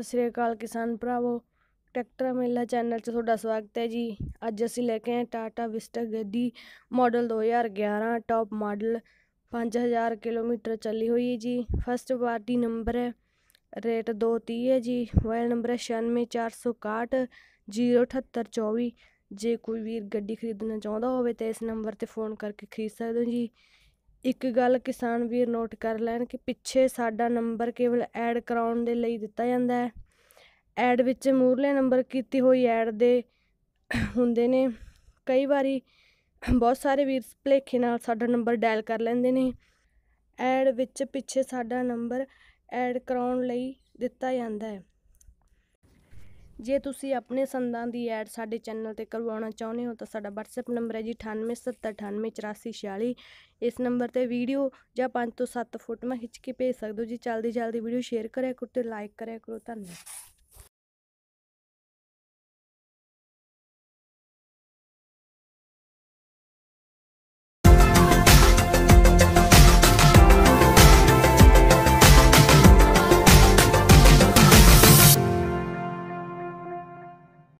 ਸਤਿ ਸ੍ਰੀ ਅਕਾਲ ਕਿਸਾਨ ਭਰਾਵੋ ਟਰੈਕਟਰ ਮੇਲਾ ਚੈਨਲ 'ਚ ਤੁਹਾਡਾ ਸਵਾਗਤ ਹੈ ਜੀ ਅੱਜ ਅਸੀਂ ਲੈ ਕੇ ਆਏ ਟਾਟਾ ਵਿਸਟਾ ਗੱਡੀ ਮਾਡਲ 2011 ਟਾਪ ਮਾਡਲ 5000 ਕਿਲੋਮੀਟਰ ਚੱਲੀ ਹੋਈ ਹੈ ਜੀ ਫਸਟ ਪਾਰਟੀ ਨੰਬਰ ਹੈ ਰੇਟ 230 ਹੈ ਜੀ ਮੋਬਾਈਲ ਨੰਬਰ ਹੈ 07824 ਜੇ ਕੋਈ ਵੀਰ ਗੱਡੀ ਖਰੀਦਣਾ ਚਾਹੁੰਦਾ ਹੋਵੇ ਤਾਂ ਇਸ ਨੰਬਰ ਤੇ ਫੋਨ ਕਰਕੇ ਖਰੀਦ ਸਕਦੇ ਹੋ ਜੀ ਇੱਕ ਗੱਲ ਕਿਸਾਨ ਵੀਰ ਨੋਟ ਕਰ ਲੈਣ ਕਿ ਪਿੱਛੇ ਸਾਡਾ ਨੰਬਰ ਕੇਵਲ ਐਡ ਕਰਾਉਣ ਦੇ ਲਈ ਦਿੱਤਾ ਜਾਂਦਾ ਹੈ ਐਡ ਵਿੱਚ ਮੂਰਲੇ ਨੰਬਰ ਕੀਤੀ ਹੋਈ ਐਡ ਦੇ ਹੁੰਦੇ ਨੇ ਕਈ ਵਾਰੀ ਬਹੁਤ ਸਾਰੇ ਵੀਰ ਭਲੇਖੇ ਨਾਲ ਸਾਡਾ ਨੰਬਰ ਡਾਇਲ ਕਰ ਲੈਂਦੇ ਨੇ ਐਡ ਵਿੱਚ ਪਿੱਛੇ ਸਾਡਾ ਨੰਬਰ ਐਡ ਕਰਾਉਣ ਲਈ ਦਿੱਤਾ ਜਾਂਦਾ ਹੈ ਜੇ ਤੁਸੀਂ ਆਪਣੇ ਸੰਦਾਂ ਦੀ ਐਡ ਸਾਡੇ ਚੈਨਲ ਤੇ ਕਰਵਾਉਣਾ ਚਾਹੁੰਦੇ ਹੋ ਤਾਂ ਸਾਡਾ WhatsApp ਨੰਬਰ ਹੈ ਜੀ 9870988446 ਇਸ ਨੰਬਰ ਤੇ ਵੀਡੀਓ ਜਾਂ 5 ਤੋਂ 7 ਫੋਟੋਆਂ ਖਿੱਚ ਕੇ ਭੇਜ ਸਕਦੇ ਹੋ ਜੀ ਜਲਦੀ ਜਲਦੀ ਵੀਡੀਓ ਸ਼ੇਅਰ ਕਰਿਆ ਕਰੋ ਤੇ ਲਾਈਕ ਕਰਿਆ ਕਰੋ ਧੰਨਵਾਦ